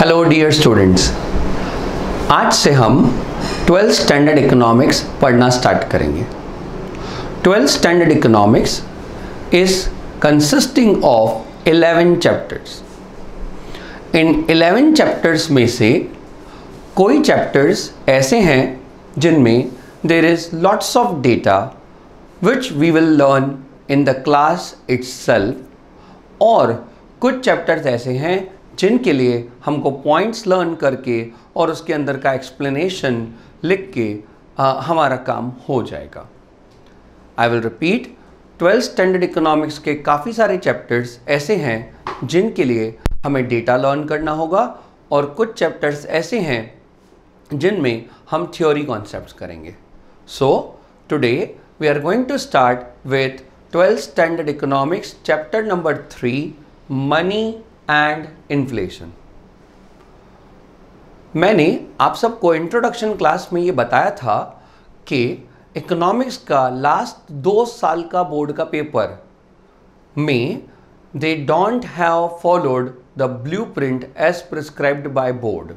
Hello dear students आज से हम ट्वेल्थ स्टैंडर्ड इकोनॉमिक्स पढ़ना स्टार्ट करेंगे twelfth standard economics is consisting of 11 chapters इन 11 चैप्टर्स में से कोई चैप्टर्स ऐसे हैं जिनमें is lots of data which we will learn in the class itself और कुछ चैप्टर्स ऐसे हैं जिनके लिए हमको पॉइंट्स लर्न करके और उसके अंदर का एक्सप्लेनेशन लिख के आ, हमारा काम हो जाएगा I will repeat twelfth standard economics के काफ़ी सारे चैप्टर्स ऐसे हैं जिनके लिए हमें डेटा लर्न करना होगा और कुछ चैप्टर्स ऐसे हैं जिनमें हम थ्योरी कॉन्सेप्ट करेंगे so today we are going to start with twelfth standard economics chapter number three money and inflation मैंने आप सबको इंट्रोडक्शन क्लास में ये बताया था कि इकोनॉमिक्स का लास्ट दो साल का बोर्ड का पेपर में they don't have followed the blueprint as prescribed by board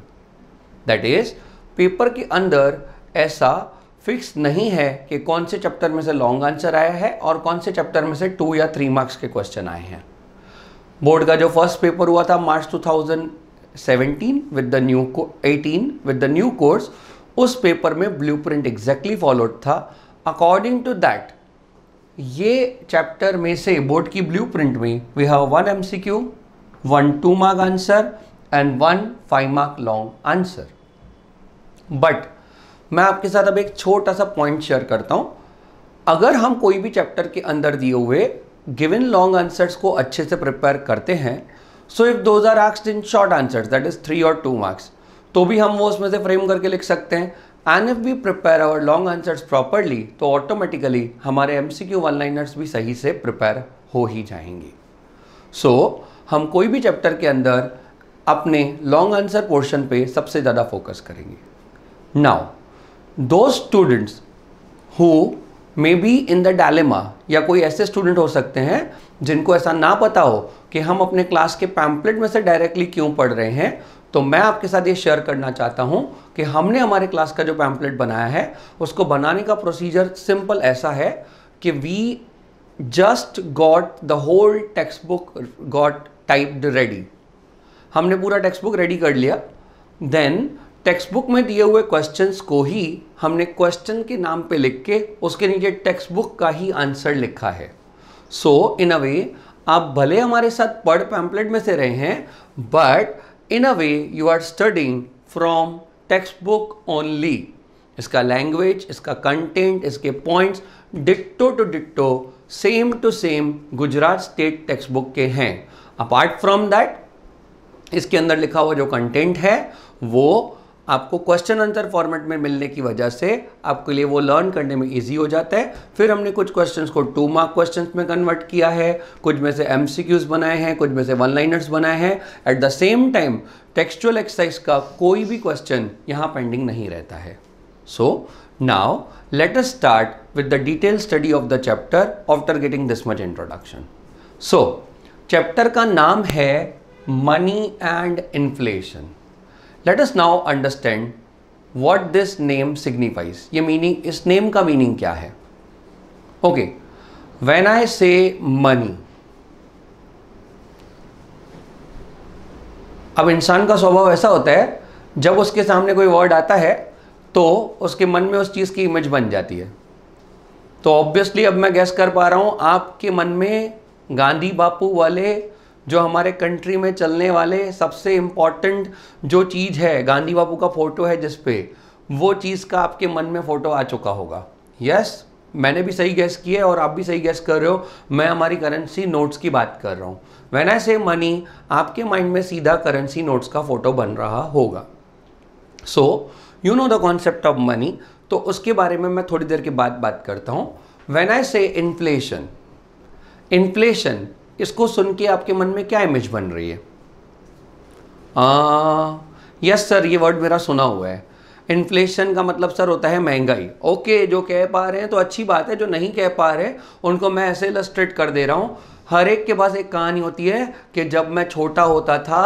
that is paper के अंदर ऐसा फिक्स नहीं है कि कौन से चैप्टर में से लॉन्ग आंसर आया है और कौन से चैप्टर में से टू या थ्री मार्क्स के क्वेश्चन आए हैं बोर्ड का जो फर्स्ट पेपर हुआ था March 2017 with the new 18 with the new course उस पेपर में ब्लू प्रिंट एग्जैक्टली फॉलोड था अकॉर्डिंग टू दैट ये चैप्टर में से बोर्ड की ब्लू प्रिंट में we have one M C Q one two mark answer and one five mark long answer but मैं आपके साथ अब एक छोटा सा पॉइंट शेयर करता हूँ अगर हम कोई भी चैप्टर के अंदर दिए हुए गिवन लॉन्ग आंसर्स को अच्छे से प्रिपेयर करते हैं सो इफ दोज आर आक्सड in short answers that is three और टू मार्क्स तो भी हम वो उसमें से फ्रेम करके लिख सकते हैं and if we prepare our long answers properly तो ऑटोमेटिकली हमारे M C Q one liners भी सही से प्रिपेयर हो ही जाएंगे सो so, हम कोई भी चैप्टर के अंदर अपने लॉन्ग आंसर पोर्शन पे सबसे ज़्यादा फोकस करेंगे now those students who may be in the dilemma या कोई ऐसे स्टूडेंट हो सकते हैं जिनको ऐसा ना पता हो कि हम अपने क्लास के पैम्पलेट में से डायरेक्टली क्यों पढ़ रहे हैं तो मैं आपके साथ ये शेयर करना चाहता हूँ कि हमने हमारे क्लास का जो पैम्पलेट बनाया है उसको बनाने का प्रोसीजर सिंपल ऐसा है कि we just got the whole textbook got typed ready हमने पूरा टेक्स्ट बुक रेडी कर लिया देन टेक्स्ट बुक में दिए हुए क्वेश्चंस को ही हमने क्वेश्चन के नाम पे लिख के उसके नीचे टेक्स्ट बुक का ही आंसर लिखा है सो इन अ वे आप भले हमारे साथ पढ़ पैम्पलेट में से रहे हैं but in a way you are studying from textbook only इसका लैंग्वेज इसका कंटेंट इसके points ditto to ditto same to same Gujarat state textbook के हैं अपार्ट फ्रॉम दैट इसके अंदर लिखा हुआ जो कंटेंट है वो आपको क्वेश्चन आंसर फॉर्मेट में मिलने की वजह से आपके लिए वो लर्न करने में इजी हो जाता है फिर हमने कुछ क्वेश्चंस को टू मार्क क्वेश्चंस में कन्वर्ट किया है कुछ में से एम बनाए हैं कुछ में से वन लाइनर्स बनाए हैं at the same time textual exercise का कोई भी क्वेश्चन यहाँ पेंडिंग नहीं रहता है so now let start with the detail study of the chapter after getting this much introduction so chapter का नाम है money and inflation let us now understand what this name signifies ये meaning इस name का meaning क्या है okay when I से money अब इंसान का स्वभाव ऐसा होता है जब उसके सामने कोई वर्ड आता है तो उसके मन में उस चीज़ की इमेज बन जाती है तो ऑब्वियसली अब मैं गैस कर पा रहा हूं आपके मन में गांधी बापू वाले जो हमारे कंट्री में चलने वाले सबसे इम्पॉर्टेंट जो चीज़ है गांधी बाबू का फ़ोटो है जिस पे वो चीज़ का आपके मन में फ़ोटो आ चुका होगा यस yes, मैंने भी सही गैस किया है और आप भी सही गैस कर रहे हो मैं हमारी करेंसी नोट्स की बात कर रहा हूँ वैन आई से मनी आपके माइंड में सीधा करेंसी नोट्स का फ़ोटो बन रहा होगा so you know the concept of money तो उसके बारे में मैं थोड़ी देर के बाद बात करता हूँ वेन आई से इन्फ्लेशन इन्फ्लेशन इसको सुन के आपके मन में क्या इमेज बन रही है यस सर ये वर्ड मेरा सुना हुआ है इन्फ्लेशन का मतलब सर होता है महंगाई ओके जो कह पा रहे हैं तो अच्छी बात है जो नहीं कह पा रहे उनको मैं ऐसे इलस्ट्रेट कर दे रहा हूँ हर एक के पास एक कहानी होती है कि जब मैं छोटा होता था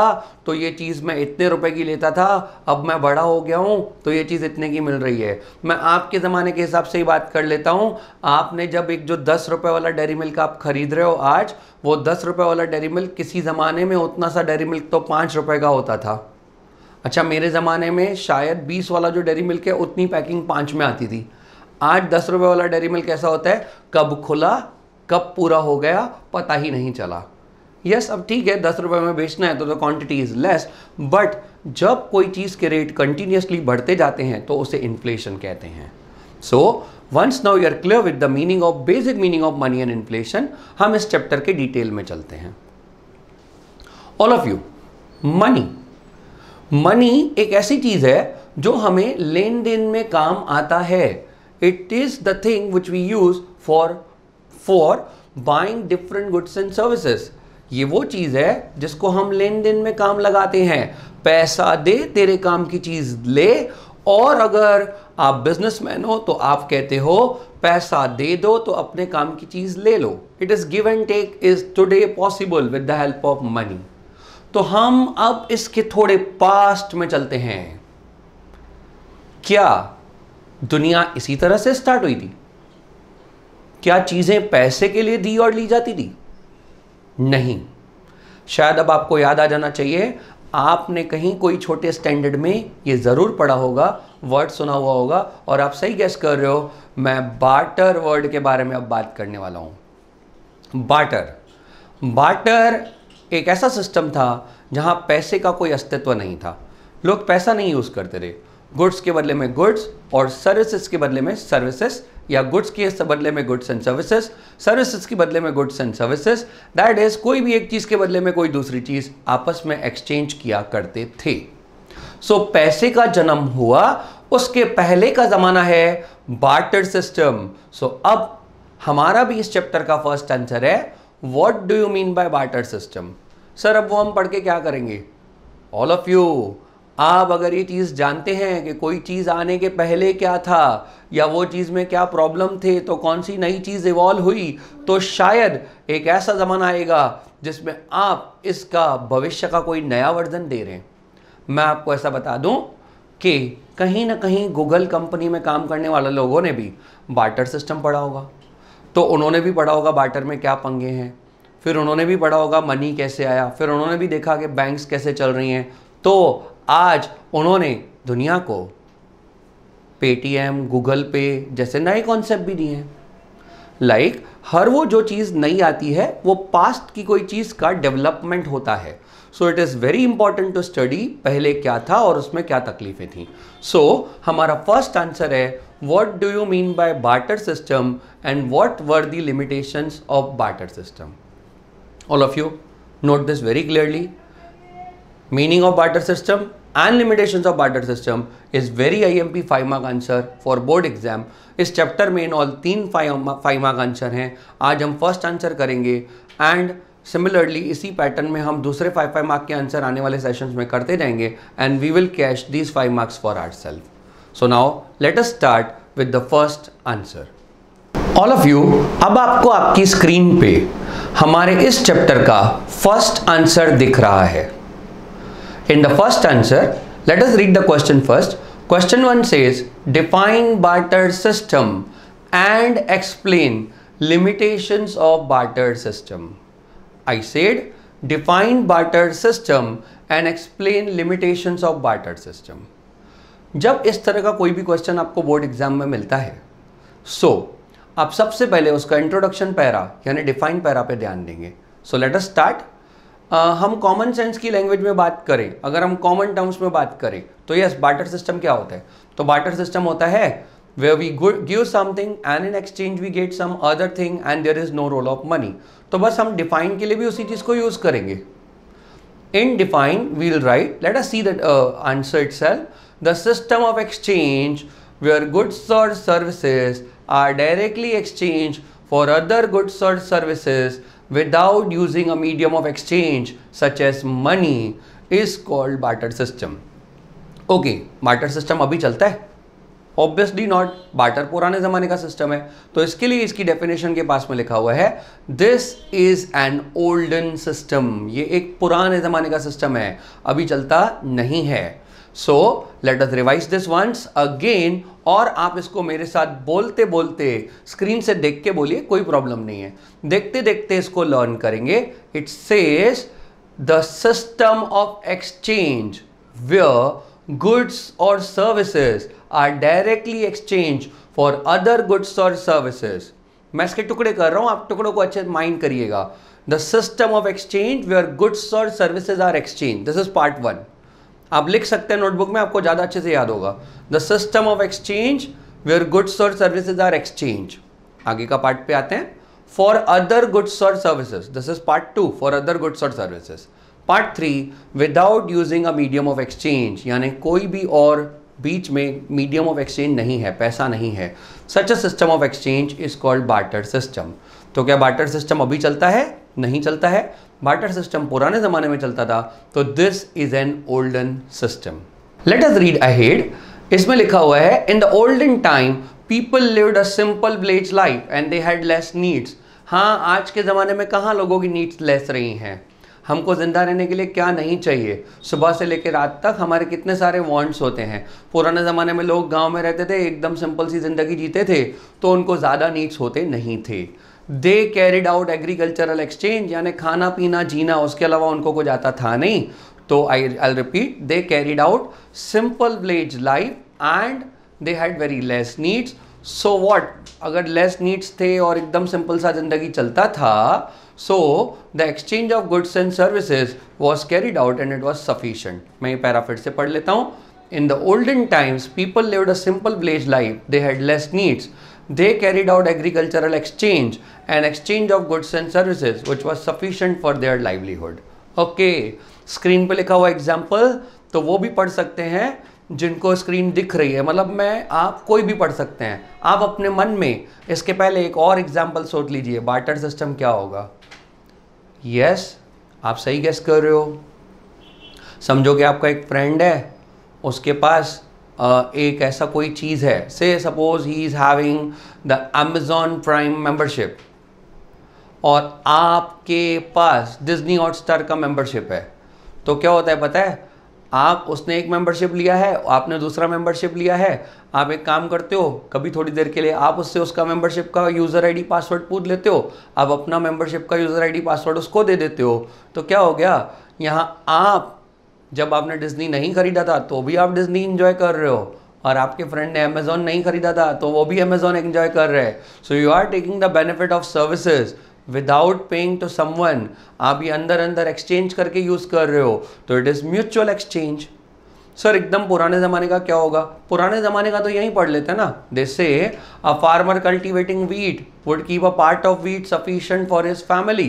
तो ये चीज़ मैं इतने रुपए की लेता था अब मैं बड़ा हो गया हूँ तो ये चीज़ इतने की मिल रही है मैं आपके ज़माने के हिसाब से ही बात कर लेता हूँ आपने जब एक जो दस रुपये वाला डेरी मिल्क आप खरीद रहे हो आज वो दस रुपये वाला डेरी मिल्क किसी ज़माने में उतना सा डेरी मिल्क तो पाँच रुपये का होता था अच्छा मेरे ज़माने में शायद बीस वाला जो डेरी मिल्क है उतनी पैकिंग पाँच में आती थी आज दस रुपये वाला डेरी मिल्क कैसा होता है कब खुला कब पूरा हो गया पता ही नहीं चला यस yes, अब ठीक है दस रुपए में बेचना है तो the quantity is less but जब कोई चीज़ के रेट कंटिन्यूसली बढ़ते जाते हैं तो उसे इन्फ्लेशन कहते हैं so once now you are clear with the meaning of basic meaning of money and inflation हम इस चैप्टर के डिटेल में चलते हैं all of you money money एक ऐसी चीज़ है जो हमें लेन देन में काम आता है it is the thing which we use for for buying different goods and services ये वो चीज़ है जिसको हम लेन देन में काम लगाते हैं पैसा दे तेरे काम की चीज़ ले और अगर आप बिजनेसमैन हो तो आप कहते हो पैसा दे दो तो अपने काम की चीज़ ले लो it is give and take is today possible with the help of money तो हम अब इसके थोड़े पास्ट में चलते हैं क्या दुनिया इसी तरह से स्टार्ट हुई थी क्या चीज़ें पैसे के लिए दी और ली जाती थी नहीं शायद अब आपको याद आ जाना चाहिए आपने कहीं कोई छोटे स्टैंडर्ड में ये ज़रूर पढ़ा होगा वर्ड सुना हुआ होगा और आप सही गैस कर रहे हो मैं बाटर वर्ड के बारे में अब बात करने वाला हूँ बाटर बाटर एक ऐसा सिस्टम था जहाँ पैसे का कोई अस्तित्व नहीं था लोग पैसा नहीं यूज़ करते थे गुड्स के बदले में गुड्स और सर्विसेज के बदले में सर्विसेज या गुड्स के बदले में गुड्स एंड सर्विसेज सर्विसेज के बदले में goods and services that is कोई भी एक चीज़ के बदले में कोई दूसरी चीज़ आपस में एक्सचेंज किया करते थे सो so, पैसे का जन्म हुआ उसके पहले का ज़माना है बार्टर सिस्टम सो अब हमारा भी इस चैप्टर का फर्स्ट आंसर है what do you mean by barter system sir अब वो हम पढ़ के क्या करेंगे ऑल ऑफ यू आप अगर ये चीज़ जानते हैं कि कोई चीज़ आने के पहले क्या था या वो चीज़ में क्या प्रॉब्लम थे तो कौन सी नई चीज़ इवॉल्व हुई तो शायद एक ऐसा ज़माना आएगा जिसमें आप इसका भविष्य का कोई नया वर्जन दे रहे हैं मैं आपको ऐसा बता दूं कि कहीं ना कहीं गूगल कंपनी में काम करने वाले लोगों ने भी बाटर सिस्टम पढ़ा होगा तो उन्होंने भी पढ़ा होगा बाटर में क्या पंगे हैं फिर उन्होंने भी पढ़ा होगा मनी कैसे आया फिर उन्होंने भी देखा कि बैंक्स कैसे चल रही हैं तो आज उन्होंने दुनिया को पेटीएम गूगल पे जैसे नए कॉन्सेप्ट भी दिए हैं लाइक like, हर वो जो चीज़ नई आती है वो पास्ट की कोई चीज़ का डेवलपमेंट होता है so it is very important to study पहले क्या था और उसमें क्या तकलीफें थी सो so, हमारा फर्स्ट आंसर है what do you mean by barter system and what were the limitations of barter system all of you note this very clearly meaning barter system and limitation of barter system is very I M P five mark answer for board exam इस chapter में in all तीन five mark answer हैं आज हम first answer करेंगे and similarly इसी pattern में हम दूसरे फाइव फाइव मार्क के आंसर आने वाले सेशंस में करते जाएंगे and we will cash these five marks for ourself so now let us start with the first answer all of you अब आपको आपकी स्क्रीन पे हमारे इस चैप्टर का फर्स्ट आंसर दिख रहा है In the first answer, let us read the question first. Question 1 says, define barter system and explain limitations of barter system. I said, define barter system and explain limitations of barter system. जब इस तरह का कोई भी question आपको board exam में मिलता है सो so, आप सबसे पहले उसका इंट्रोडक्शन पैरा यानी डिफाइन पैरा पे ध्यान देंगे सो लेट अस स्टार्ट हम कॉमन सेंस की लैंग्वेज में बात करें अगर हम कॉमन टर्म्स में बात करें तो यस बाटर सिस्टम क्या होता है तो बाटर सिस्टम होता है way we give something and in exchange we get some other thing and there is no role of money तो बस हम डिफाइन के लिए भी उसी चीज को यूज करेंगे in define will write let us see that answer it says the system of exchange where goods और services are directly exchange for other goods और services without using a medium of exchange such as money is called barter system. Okay barter system अभी चलता है obviously not water पुराने ज़माने का system है तो इसके लिए इसकी डेफिनेशन के पास में लिखा हुआ है this is an olden system ये एक पुराने ज़माने का सिस्टम है अभी चलता नहीं है so let us revise this once again और आप इसको मेरे साथ बोलते बोलते स्क्रीन से देख के बोलिए कोई प्रॉब्लम नहीं है देखते देखते इसको लर्न करेंगे it says the system of exchange where goods और services are directly exchange for other goods और सर्विसेज मैं इसके टुकड़े कर रहा हूँ आप टुकड़ों को अच्छे माइंड करिएगा the system of exchange where goods और services are exchange this is part one आप लिख सकते हैं नोटबुक में आपको ज़्यादा अच्छे से याद होगा the system of exchange where goods और सर्विसेज आर एक्सचेंज आगे का पार्ट पे आते हैं फॉर अदर गुड्स और services this is part two for other goods और services part three without using a medium of exchange यानी कोई भी और बीच में मीडियम ऑफ एक्सचेंज नहीं है पैसा नहीं है such a system of exchange is called barter system तो क्या बार्टर सिस्टम अभी चलता है नहीं चलता है बाटर सिस्टम पुराने ज़माने में चलता था तो this is an olden system let's read ahead इसमें लिखा हुआ है in the olden time people lived a simple village life and they had less needs हाँ आज के ज़माने में कहाँ लोगों की नीड्स लेस रही हैं हमको ज़िंदा रहने के लिए क्या नहीं चाहिए सुबह से लेकर रात तक हमारे कितने सारे वांट्स होते हैं पुराने ज़माने में लोग गांव में रहते थे एकदम सिंपल सी ज़िंदगी जीते थे तो उनको ज़्यादा नीड्स होते नहीं थे they carried out agricultural exchange यानी खाना पीना जीना उसके अलावा उनको कुछ आता था नहीं तो I I repeat they carried out simple village life and they had very less needs so what अगर लेस नीड्स थे और एकदम सिंपल सा जिंदगी चलता था so the exchange of goods and services was carried out and it was sufficient मैं ये पैराफिट से पढ़ लेता हूँ in the olden times people lived a simple village life they had less needs they carried out agricultural exchange and exchange of goods and services which was sufficient for their livelihood okay screen पर लिखा हुआ example तो वो भी पढ़ सकते हैं जिनको स्क्रीन दिख रही है मतलब मैं आप कोई भी पढ़ सकते हैं आप अपने मन में इसके पहले एक और एग्जाम्पल सोच लीजिए बाटर सिस्टम क्या होगा यस yes, आप सही गैस कर रहे हो समझो कि आपका एक फ्रेंड है उसके पास एक ऐसा कोई चीज़ है say suppose he is having the Amazon Prime membership और आपके पास डिज्नी हॉट स्टार का मेंबरशिप है तो क्या होता है पता है आप उसने एक मेंबरशिप लिया है आपने दूसरा मेंबरशिप लिया है आप एक काम करते हो कभी थोड़ी देर के लिए आप उससे उसका मेंबरशिप का यूज़र आईडी पासवर्ड पूछ लेते हो आप अपना मेंबरशिप का यूज़र आईडी पासवर्ड उसको दे देते हो तो क्या हो गया यहाँ आप जब आपने डिज्नी नहीं खरीदा था तो भी आप डिज्नी इन्जॉय कर रहे हो और आपके फ्रेंड ने अमेजोन नहीं खरीदा था तो वो भी अमेजोन इन्जॉय कर रहे हैं so you are taking the benefit of services without paying to someone आप ये अंदर अंदर एक्सचेंज करके यूज़ कर रहे हो तो it is mutual exchange sir एकदम पुराने ज़माने का क्या होगा पुराने ज़माने का तो यही पढ़ लेते हैं ना जैसे a farmer cultivating wheat would keep a part of wheat sufficient for his family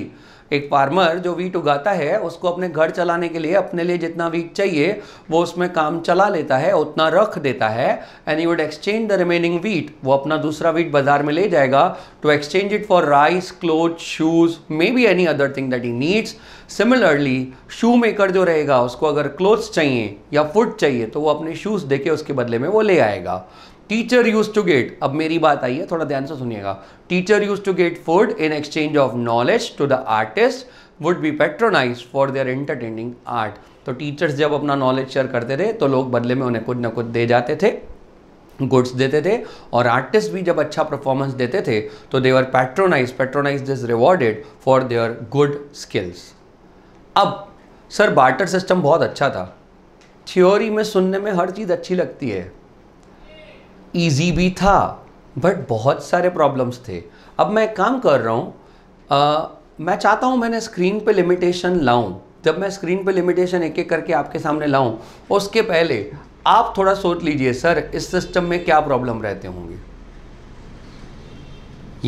एक फार्मर जो वीट उगाता है उसको अपने घर चलाने के लिए अपने लिए जितना वीट चाहिए वो उसमें काम चला लेता है उतना रख देता है and you would exchange the remaining wheat वो अपना दूसरा वीट बाजार में ले जाएगा to exchange it for rice cloth shoes may be any other thing that he needs similarly shoe maker जो रहेगा उसको अगर क्लोथ्स चाहिए या फूड चाहिए तो वो अपने शूज़ दे के उसके बदले में वो ले आएगा टीचर यूज टू गेट अब मेरी बात आई है थोड़ा ध्यान से सुनिएगा teacher use to get food in exchange of knowledge to the artist would be patronise for their entertaining art तो टीचर्स जब अपना नॉलेज शेयर करते थे तो लोग बदले में उन्हें कुछ ना कुछ दे जाते थे गुड्स देते थे और आर्टिस्ट भी जब अच्छा परफॉर्मेंस देते थे तो they were patronise patronise is rewarded for their good skills अब सर बार्टर सिस्टम बहुत अच्छा था थ्योरी में सुनने में हर चीज़ अच्छी लगती है ईजी भी था बट बहुत सारे प्रॉब्लम्स थे अब मैं काम कर रहा हूँ मैं चाहता हूँ मैंने स्क्रीन पे लिमिटेशन लाऊँ जब मैं स्क्रीन पे लिमिटेशन एक एक करके आपके सामने लाऊं उसके पहले आप थोड़ा सोच लीजिए सर इस सिस्टम में क्या प्रॉब्लम रहते होंगे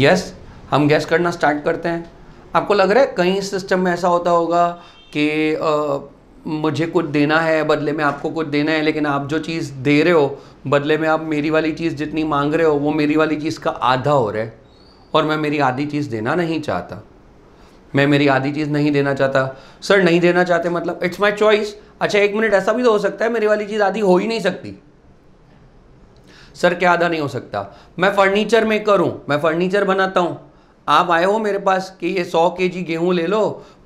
यस yes, हम गैस करना स्टार्ट करते हैं आपको लग रहा है कहीं इस सिस्टम में ऐसा होता होगा कि मुझे कुछ देना है बदले में आपको कुछ देना है लेकिन आप जो चीज़ दे रहे हो बदले में आप मेरी वाली चीज़ जितनी मांग रहे हो वो मेरी वाली चीज़ का आधा हो रहा है और मैं मेरी आधी चीज़ देना नहीं चाहता मैं मेरी आधी चीज़ नहीं देना चाहता सर नहीं देना चाहते मतलब इट्स माई चॉइस अच्छा एक मिनट ऐसा भी तो हो सकता है मेरी वाली चीज़ आधी हो ही नहीं सकती सर क्या आधा नहीं हो सकता मैं फर्नीचर में करूँ मैं फर्नीचर बनाता हूँ आप आए हो मेरे पास कि ये सौ के जी गेहूँ ले लो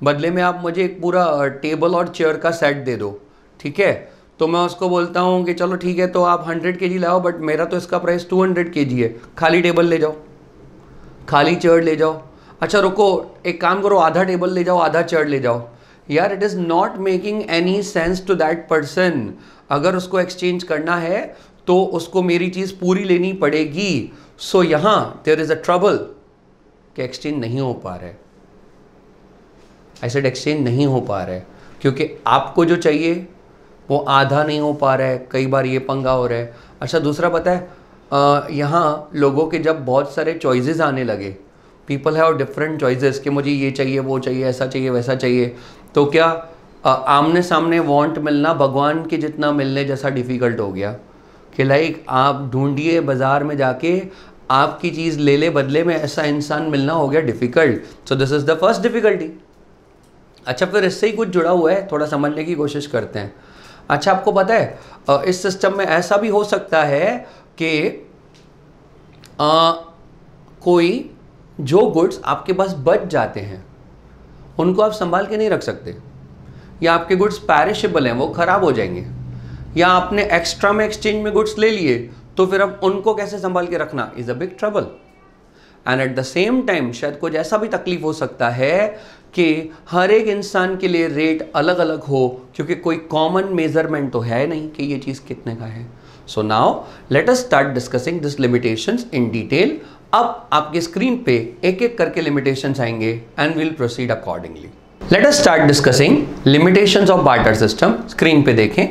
बदले में आप मुझे एक पूरा टेबल और चेयर का सेट दे दो ठीक है तो मैं उसको बोलता हूँ कि चलो ठीक है तो आप हंड्रेड के जी लाओ बट मेरा तो इसका प्राइस टू हंड्रेड के जी है खाली टेबल ले जाओ खाली चेयर ले जाओ अच्छा रुको एक काम करो आधा टेबल ले जाओ आधा चेयर ले जाओ यार it is not making any sense to that person अगर उसको एक्सचेंज करना है तो उसको मेरी चीज़ पूरी लेनी पड़ेगी सो so, यहाँ देर इज़ अ ट्रबल कि एक्सचेंज नहीं हो पा रहा है एसेट एक्सचेंज नहीं हो पा रहा है क्योंकि आपको जो चाहिए वो आधा नहीं हो पा रहा है कई बार ये पंगा हो रहा है अच्छा दूसरा पता है यहाँ लोगों के जब बहुत सारे चॉइसेस आने लगे पीपल हैव डिफरेंट चॉइसेस कि मुझे ये चाहिए वो चाहिए ऐसा चाहिए वैसा चाहिए तो क्या आ, आमने सामने वांट मिलना भगवान के जितना मिलने जैसा डिफ़िकल्ट हो गया कि लाइक आप ढूंढिए बाज़ार में जाके आपकी चीज़ ले ले बदले में ऐसा इंसान मिलना हो गया difficult so this is the first difficulty अच्छा फिर इससे ही कुछ जुड़ा हुआ है थोड़ा समझने की कोशिश करते हैं अच्छा आपको पता है इस सिस्टम में ऐसा भी हो सकता है कि कोई जो गुड्स आपके पास बच जाते हैं उनको आप संभाल के नहीं रख सकते या आपके गुड्स पैरिशेबल हैं वो ख़राब हो जाएंगे या आपने एक्स्ट्रा में एक्सचेंज में गुड्स ले लिए तो फिर अब उनको कैसे संभाल के रखना is a big trouble and at the same time शायद कुछ ऐसा भी तकलीफ हो सकता है कि हर एक इंसान के लिए रेट अलग अलग हो क्योंकि कोई कॉमन मेजरमेंट तो है नहीं कि ये चीज़ कितने का है so now let us start discussing this limitations in detail अब आपके स्क्रीन पे एक एक करके लिमिटेशंस आएंगे and will proceed accordingly let us start discussing limitations of barter system screen पे देखें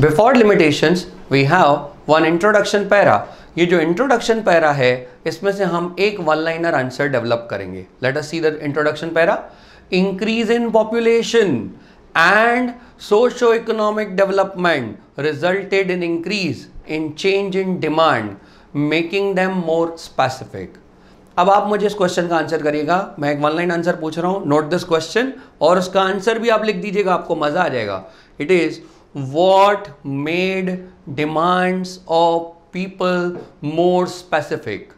before limitations we have one introduction para ये जो इंट्रोडक्शन पैरा है इसमें से हम एक वन लाइनर आंसर डेवलप करेंगे let us see the introduction para increase in population and socio economic development resulted in increase in change in demand making them more specific अब आप मुझे इस क्वेश्चन का आंसर करिएगा मैं एक वन लाइन आंसर पूछ रहा हूँ नोट दिस क्वेश्चन और उसका आंसर भी आप लिख दीजिएगा आपको मजा आ जाएगा it is what made demands of people more specific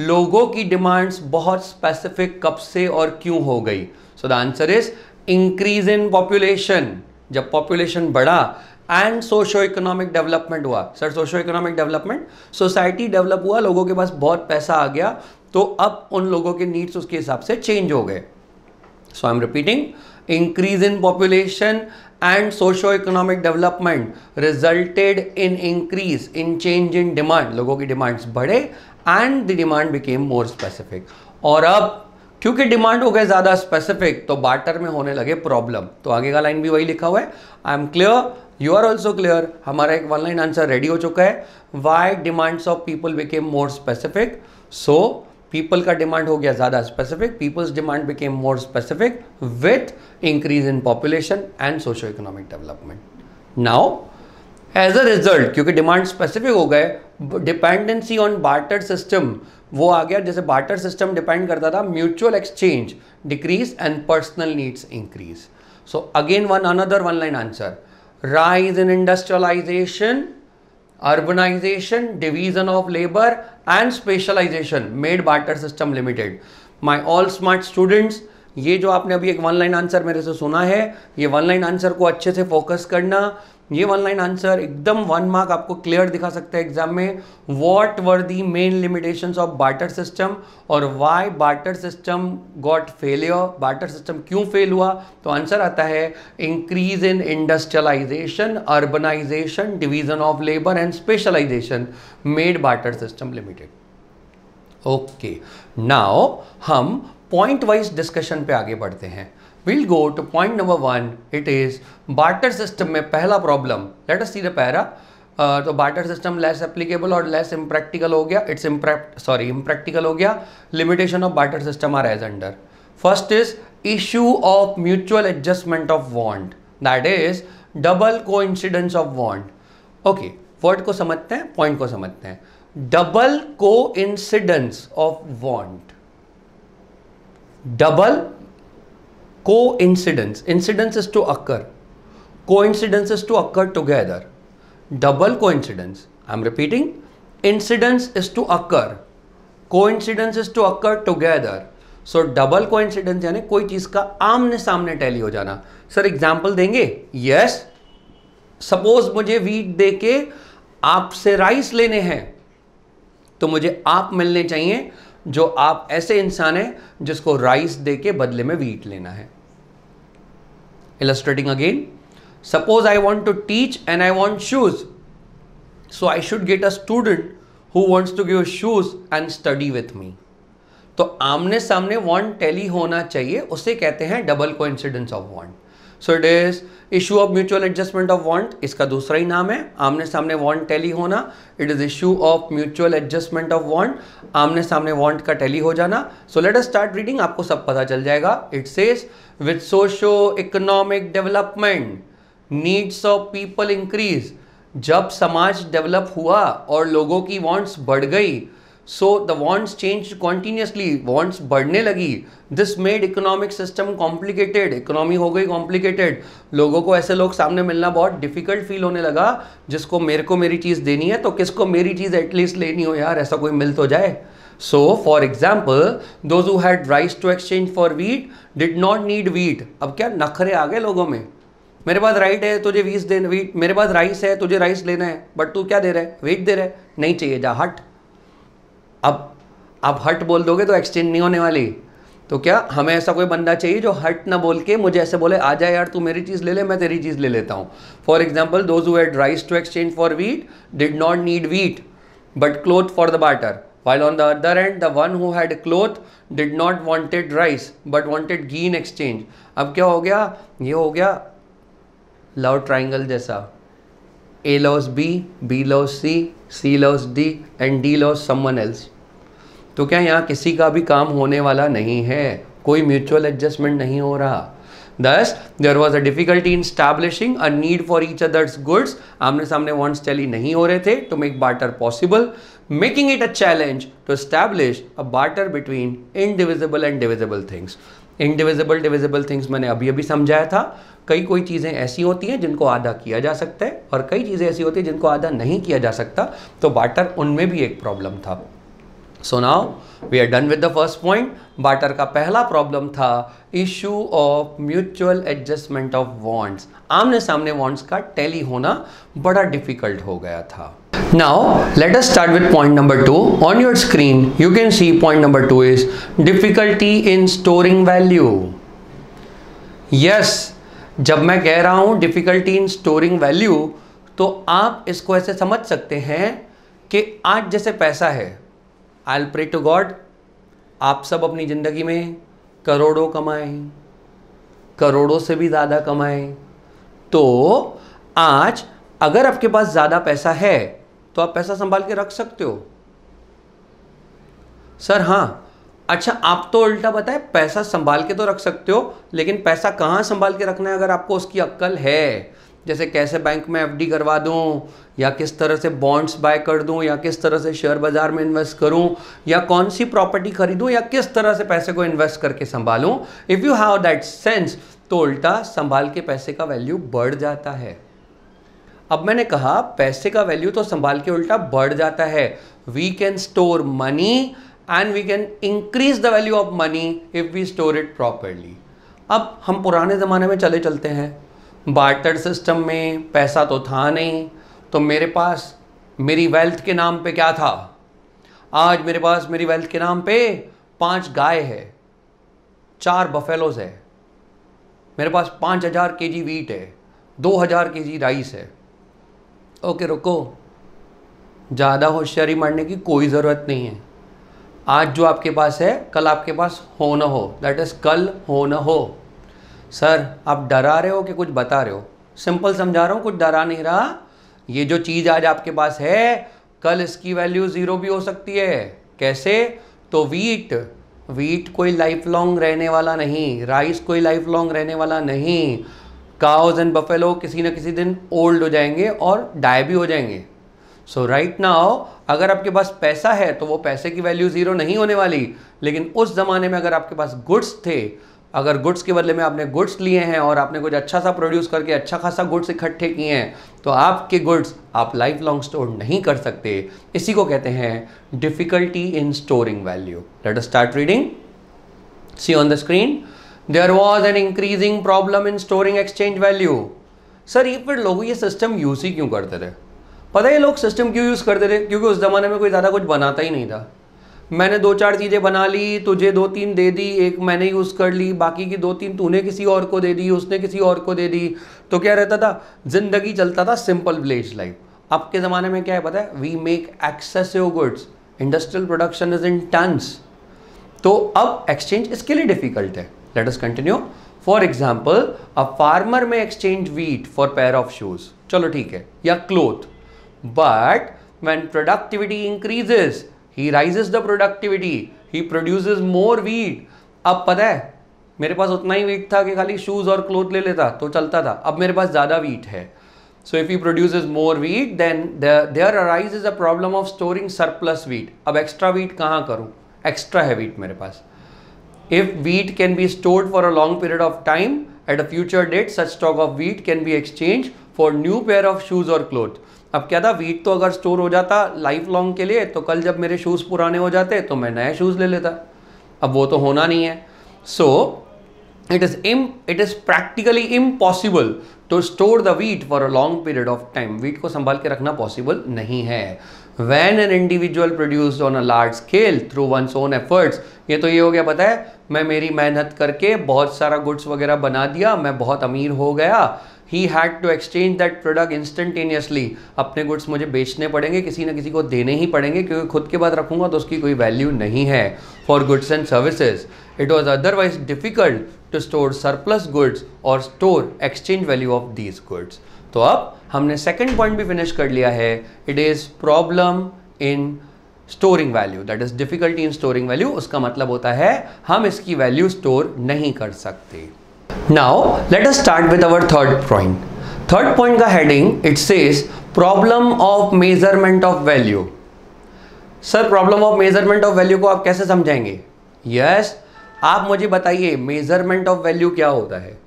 लोगों की डिमांड्स बहुत स्पेसिफिक कब से और क्यों हो गई so the answer is increase in population जब पॉपुलेशन बढ़ा एंड सोशो इकोनॉमिक डेवलपमेंट हुआ sir socio economic development society develop हुआ लोगों के पास बहुत पैसा आ गया तो अब उन लोगों के नीड्स उसके हिसाब से चेंज हो गए so I am repeating increase in population and socio economic development resulted in increase in change in demand लोगों की डिमांड्स बढ़े and the demand became more specific और अब क्योंकि डिमांड हो गए ज़्यादा स्पेसिफिक तो बार्टर में होने लगे प्रॉब्लम तो आगे का लाइन भी वही लिखा हुआ है I am clear you are also clear हमारा एक वन लाइन आंसर रेडी हो चुका है why demands of people became more specific so people का डिमांड हो गया ज़्यादा specific people's demand became more specific with increase in population and socio economic development now as a result क्योंकि demand specific हो गए डिपेंडेंसी ऑन बार्टर सिस्टम वो आ गया जैसे बार्टर सिस्टम डिपेंड करता था mutual exchange decrease and personal needs increase so again one another one line answer rise in industrialisation urbanisation division of labour and specialisation made barter system limited my all smart students ये जो आपने अभी एक one line answer मेरे से सुना है ये वन लाइन आंसर को अच्छे से फोकस करना ये वन लाइन आंसर एकदम वन मार्क आपको क्लियर दिखा सकता है एग्जाम में what were the main limitations of barter system और why barter system got failure barter system क्यों फेल हुआ तो आंसर आता है increase in industrialisation urbanisation division of labour and specialisation made barter system limited okay okay. Now हम point wise discussion पे आगे बढ़ते हैं will go to point number one it is barter system में पहला problem let us see the para तो barter system less applicable और less impractical हो गया इट्स इम्प्रैक्ट सॉरी इम्प्रैक्टिकल हो गया limitation of barter system are as under first is issue of mutual adjustment of want that is double coincidence of want okay word को समझते हैं point को समझते हैं double coincidence of want double coincidence incidence is to occur coincidence is to occur together double coincidence I am repeating incidence is to occur coincidence is to occur together so double coincidence यानी कोई चीज का आमने सामने tally हो जाना sir example देंगे yes suppose मुझे वीट दे के आपसे राइस लेने हैं तो मुझे आप मिलने चाहिए जो आप ऐसे इंसान हैं जिसको राइस दे के बदले में वीट लेना है illustrating again suppose I want to teach and I want shoes so I should get a student who wants to give shoes and study with me तो आमने सामने वॉन्ट टेली होना चाहिए उसे कहते हैं डबल को of want so it is issue of mutual adjustment of want इसका दूसरा ही नाम है आमने सामने वॉन्ट टैली होना it is issue of mutual adjustment of want आमने सामने वॉन्ट का टैली हो जाना so let us start reading आपको सब पता चल जाएगा it says with socio economic development needs of people increase जब समाज डेवलप हुआ और लोगों की वॉन्ट्स बढ़ गई so the wants change continuously wants बढ़ने लगी this made economic system complicated economy हो गई कॉम्प्लिकेटेड लोगों को ऐसे लोग सामने मिलना बहुत डिफिकल्ट फील होने लगा जिसको मेरे को मेरी चीज़ देनी है तो किसको मेरी चीज़ एटलीस्ट लेनी हो यार ऐसा कोई मिल तो जाए so for example those who had rice to exchange for wheat did not need wheat अब क्या नखरे आ गए लोगों में मेरे पास राइट है तुझे वीस देना वीट मेरे पास राइस है तुझे राइस लेना है बट तू क्या दे रहा है वेट दे रहा है नहीं चाहिए जा हट अब आप हट बोल दोगे तो एक्सचेंज नहीं होने वाली तो क्या हमें ऐसा कोई बंदा चाहिए जो हट ना बोल के मुझे ऐसे बोले आ जाए यार तू मेरी चीज़ ले ले मैं तेरी चीज़ ले लेता हूँ for example those who had rice to exchange for wheat did not need wheat but cloth for the barter while on the other end the one who had cloth did not wanted rice but wanted grain exchange अब क्या हो गया ये हो गया love triangle जैसा A loves B, B loves C, C loves D and D loves someone else. तो क्या यहाँ किसी का भी काम होने वाला नहीं है कोई म्यूचुअल एडजस्टमेंट नहीं हो रहा thus there was a difficulty in establishing a need for each others goods आमने सामने वॉन्ट्स टैली नहीं हो रहे थे to make barter possible making it a challenge to establish a barter between indivisible and divisible things indivisible divisible things मैंने अभी अभी समझाया था कई कोई चीज़ें ऐसी होती हैं जिनको आधा किया जा सकता है और कई चीज़ें ऐसी होती हैं जिनको आधा नहीं किया जा सकता तो बाटर उनमें भी एक प्रॉब्लम था so now we are done with the first point barter का पहला प्रॉब्लम था issue of mutual adjustment of wants आमने सामने वॉन्ट्स का टैली होना बड़ा डिफिकल्ट हो गया था Now, let us start with point number two On your screen, you can see point number two is difficulty in storing value. Yes, जब मैं कह रहा हूँ डिफ़िकल्टी इन स्टोरिंग वैल्यू तो आप इसको ऐसे समझ सकते हैं कि आज जैसे पैसा है आई प्रे टू गॉड आप सब अपनी ज़िंदगी में करोड़ों कमाएं करोड़ों से भी ज़्यादा कमाएं तो आज अगर आपके पास ज़्यादा पैसा है तो आप पैसा संभाल के रख सकते हो सर हाँ अच्छा आप तो उल्टा बताए पैसा संभाल के तो रख सकते हो लेकिन पैसा कहाँ संभाल के रखना है अगर आपको उसकी अक्कल है जैसे कैसे बैंक में डी करवा दूँ या किस तरह से बॉन्ड्स बाय कर दूँ या किस तरह से शेयर बाज़ार में इन्वेस्ट करूँ या कौन सी प्रॉपर्टी खरीदूँ या किस तरह से पैसे को इन्वेस्ट करके संभालूँ if you have that sense तो उल्टा संभाल के पैसे का वैल्यू बढ़ जाता है अब मैंने कहा पैसे का वैल्यू तो संभाल के उल्टा बढ़ जाता है we can store money and we can increase the value of money if we store it properly अब हम पुराने ज़माने में चले चलते हैं बार्टर सिस्टम में पैसा तो था नहीं तो मेरे पास मेरी वेल्थ के नाम पे क्या था आज मेरे पास मेरी वेल्थ के नाम पे पांच गाय है चार बफेलोज है मेरे पास पाँच हज़ार के जी वीट है दो हज़ार के जी राइस है ओके रुको ज़्यादा होशियारी मारने की कोई ज़रूरत नहीं है आज जो आपके पास है कल आपके पास हो न हो दैट इज़ कल हो न हो सर आप डरा रहे हो कि कुछ बता रहे हो सिंपल समझा रहा हूँ कुछ डरा नहीं रहा ये जो चीज़ आज आपके पास है कल इसकी वैल्यू ज़ीरो भी हो सकती है कैसे तो वीट वीट कोई लाइफ लॉन्ग रहने वाला नहीं राइस कोई लाइफ लॉन्ग रहने वाला नहीं काउज एंड बफेलो किसी न किसी दिन ओल्ड हो जाएंगे और डाई भी हो जाएंगे सो राइट नाउ अगर आपके पास पैसा है तो वो पैसे की वैल्यू ज़ीरो नहीं होने वाली लेकिन उस ज़माने में अगर आपके पास गुड्स थे अगर गुड्स के बदले में आपने गुड्स लिए हैं और आपने कुछ अच्छा सा प्रोड्यूस करके अच्छा खासा गुड्स इकट्ठे किए हैं तो आपके गुड्स आप लाइफ लॉन्ग स्टोर नहीं कर सकते इसी को कहते हैं difficulty in storing value let us start reading see on the screen there was an increasing problem in storing exchange value sir ये फिर लोग ये सिस्टम यूज ही क्यों करते थे पता है लोग सिस्टम क्यों यूज़ करते थे क्योंकि उस ज़माने में कोई ज़्यादा कुछ बनाता ही नहीं था मैंने दो चार चीज़ें बना ली तुझे दो तीन दे दी एक मैंने यूज़ कर ली बाकी की दो तीन तूने किसी और को दे दी उसने किसी और को दे दी तो क्या रहता था ज़िंदगी चलता था सिंपल विलेज लाइफ अब के ज़माने में क्या है पता है we make excessive goods industrial production is in tons तो अब एक्सचेंज इसके लिए डिफिकल्ट है let us continue for example a farmer may exchange wheat for pair of shoes चलो ठीक है या cloth But when productivity increases, he rises the productivity, he produces more wheat. अब पता है मेरे पास उतना ही वीट था कि खाली शूज और क्लोथ ले लेता तो चलता था अब मेरे पास ज़्यादा वीट है so if he produces more wheat then there arise is a problem of storing surplus wheat अब एक्स्ट्रा वीट कहाँ करूँ एक्स्ट्रा है वीट मेरे पास if wheat can be stored for a long period of time at a future date such stock of wheat can be exchange for new pair of shoes और cloth अब क्या था wheat तो अगर store हो जाता लाइफ लॉन्ग के लिए तो कल जब मेरे शूज़ पुराने हो जाते तो मैं नए शूज़ ले लेता अब वो तो होना नहीं है so it is um it is practically impossible to store the wheat for a long period of time wheat को संभाल के रखना पॉसिबल नहीं है when an individual produce on a large scale through one own efforts ये तो ये हो गया पता है मैं मेरी मेहनत करके बहुत सारा गुड्स वगैरह बना दिया मैं बहुत अमीर हो गया he had to exchange that product instantaneously अपने गुड्स मुझे बेचने पड़ेंगे किसी ना किसी को देने ही पड़ेंगे क्योंकि खुद के पास रखूंगा तो उसकी कोई वैल्यू नहीं है for goods and services it was otherwise difficult to store surplus goods और store exchange value of these goods तो अब हमने सेकेंड पॉइंट भी फिनिश कर लिया है it is problem in storing value that is difficulty in storing value उसका मतलब होता है हम इसकी वैल्यू स्टोर नहीं कर सकते now let us start with our third point third point का heading it says problem of measurement of value sir problem of measurement of value को आप कैसे समझाएंगे यस yes, आप मुझे बताइए मेजरमेंट ऑफ वैल्यू क्या होता है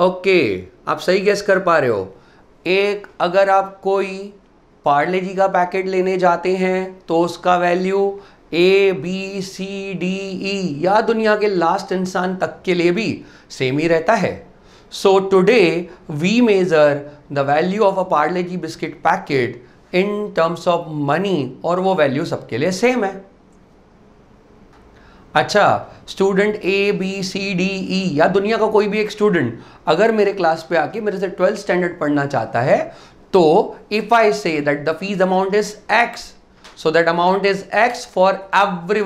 ओके okay, आप सही गैस कर पा रहे हो एक अगर आप कोई पार्ले जी का पैकेट लेने जाते हैं तो उसका value A B C D E या दुनिया के लास्ट इंसान तक के लिए भी सेम ही रहता है so today we measure the value of a Parle G biscuit packet in terms of money और वो वैल्यू सबके लिए सेम है अच्छा student A B C D E या दुनिया का कोई भी एक स्टूडेंट अगर मेरे क्लास पे आके मेरे से ट्वेल्थ स्टैंडर्ड पढ़ना चाहता है तो if I say that the fees amount is X so that amount is X for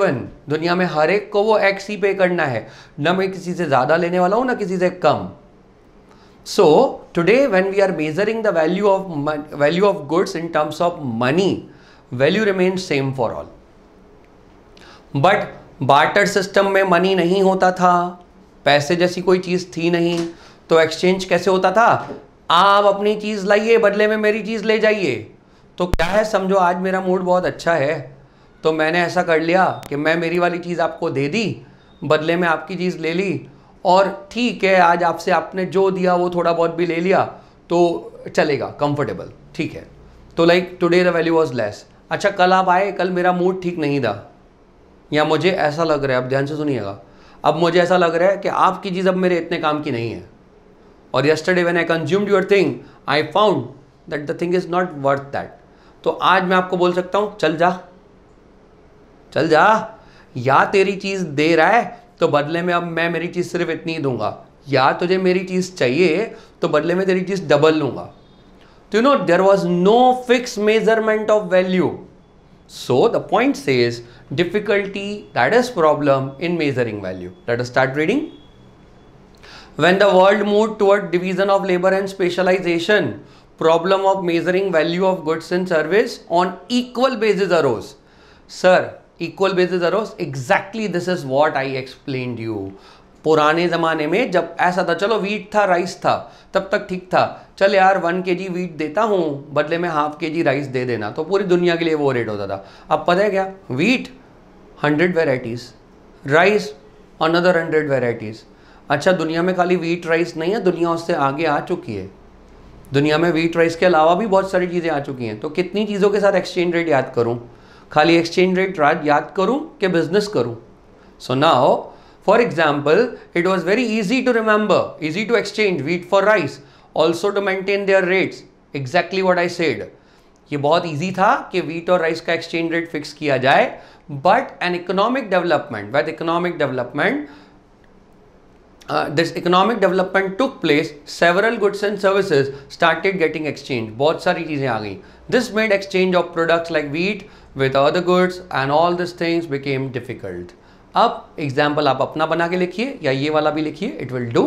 one दुनिया में हर एक को वो एक्स ही पे करना है ना मैं किसी से ज़्यादा लेने वाला हूं ना किसी से कम so today when we are measuring the value of value of goods in terms of money value remain same for all but barter system में मनी नहीं होता था पैसे जैसी कोई चीज़ थी नहीं तो एक्सचेंज कैसे होता था आप अपनी चीज़ लाइए बदले में मेरी चीज़ ले जाइए तो क्या है समझो आज मेरा मूड बहुत अच्छा है तो मैंने ऐसा कर लिया कि मैं मेरी वाली चीज़ आपको दे दी बदले में आपकी चीज़ ले ली और ठीक है आज आपसे आपने जो दिया वो थोड़ा बहुत भी ले लिया तो चलेगा कंफर्टेबल ठीक है तो like today the value was less अच्छा कल आप आए कल मेरा मूड ठीक नहीं था या मुझे ऐसा लग रहा है आप ध्यान से सुनिएगा अब मुझे ऐसा लग रहा है कि आपकी चीज़ अब मेरे इतने काम की नहीं है और yesterday when I consumed your thing I found that the thing is not worth that तो आज मैं आपको बोल सकता हूं चल जा चल जा या तेरी चीज दे रहा है तो बदले में अब मैं मेरी चीज सिर्फ इतनी ही दूंगा या तुझे मेरी चीज चाहिए तो बदले में तेरी चीज डबल लूंगा तो no there was no fix measurement of value so the point says difficulty that is problem in measuring value is start reading when the world move toward division of labour and specialisation problem of measuring value of goods and service on equal basis arose sir equal basis arose exactly this is what I explain you पुराने ज़माने में जब ऐसा था चलो wheat था rice था तब तक ठीक था चल यार वन के जी वीट देता हूँ बदले में हाफ के जी राइस दे देना तो पूरी दुनिया के लिए वो रेट होता था अब पता है क्या wheat hundred varieties rice another hundred varieties अच्छा दुनिया में खाली वीट राइस नहीं है दुनिया उससे आगे आ चुकी है दुनिया में वीट राइस के अलावा भी बहुत सारी चीज़ें आ चुकी हैं तो कितनी चीज़ों के साथ एक्सचेंज रेट याद करूँ खाली एक्सचेंज रेट राज याद करूँ कि बिजनेस करूँ सो ना हो for example it was very easy to remember easy to exchange wheat for rice also to maintain their rates exactly what I said ये बहुत ईजी था कि वीट और राइस का एक्सचेंज रेट फिक्स किया जाए but an economic development with economic development uh, this economic development took place, several goods and services started getting exchanged. बहुत सारी चीज़ें आ गई This made exchange of products like wheat with other goods and all these things became difficult. अब example आप अपना बना के लिखिए या ये वाला भी लिखिए it will do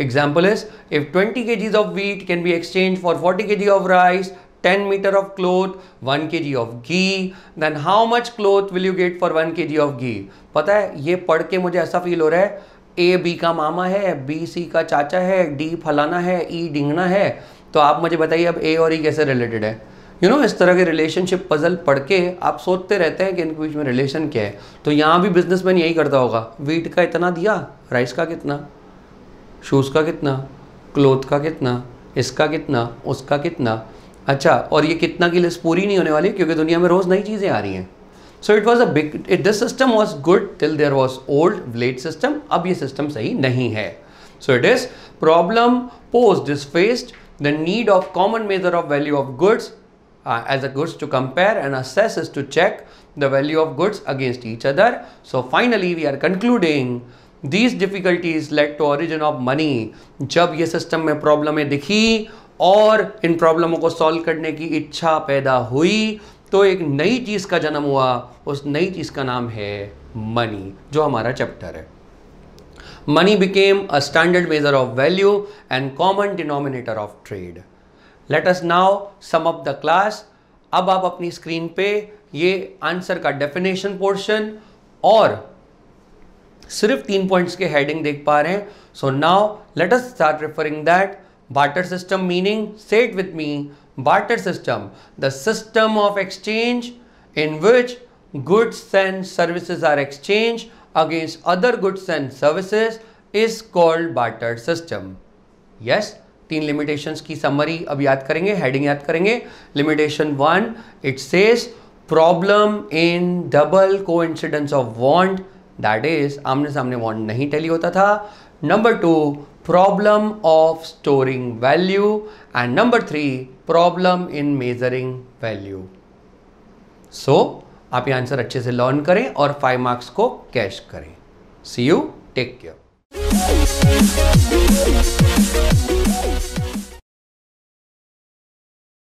example is if 20 KGs of wheat can be exchange for 40 KG of rice 10 meter of cloth 1 kg of ghee then how much cloth will you get for 1 kg of ghee पता है ये पढ़ के मुझे ऐसा feel हो रहा है ए बी का मामा है बी सी का चाचा है डी फलाना है ई e डिंगना है तो आप मुझे बताइए अब ए और ई e कैसे रिलेटेड है यू you नो know, इस तरह के रिलेशनशिप पजल पढ़ के आप सोचते रहते हैं कि इनके बीच में रिलेशन क्या है तो यहाँ भी बिजनेसमैन यही करता होगा वीट का इतना दिया राइस का कितना शूज़ का कितना क्लोथ का कितना इसका कितना उसका कितना अच्छा और ये कितना की लिस्ट पूरी नहीं होने वाली क्योंकि दुनिया में रोज़ नई चीज़ें आ रही हैं so it was a big it this system was good till there was old late system अब ये सिस्टम सही नहीं है so it is problem pose this faced the need of common measure of value of goods as a goods to compare and assess is to check the value of goods against each other so finally we are concluding these difficulties led to origin of money जब ये system में प्रॉब्लमें दिखी और इन प्रॉब्लमों को solve करने की इच्छा पैदा हुई तो एक नई चीज़ का जन्म हुआ उस नई चीज़ का नाम है मनी जो हमारा चैप्टर है money became a standard measure of value and common denominator of trade let us now sum of the class अब आप अपनी स्क्रीन पे ये आंसर का डेफिनेशन पोर्शन और सिर्फ तीन पॉइंट्स के हेडिंग देख पा रहे हैं so now let us start referring that barter system meaning set with me barter system, the system of exchange in which goods and services are exchanged against other goods and services is called barter system. Yes, तीन limitations की summary अब याद करेंगे heading याद करेंगे limitation one it says problem in double coincidence of want that is आमने सामने want नहीं टैली होता था number two problem of storing value and number three problem in measuring value so आप ये आंसर अच्छे से लर्न करें और फाइव मार्क्स को कैश करें सी यू टेक केयर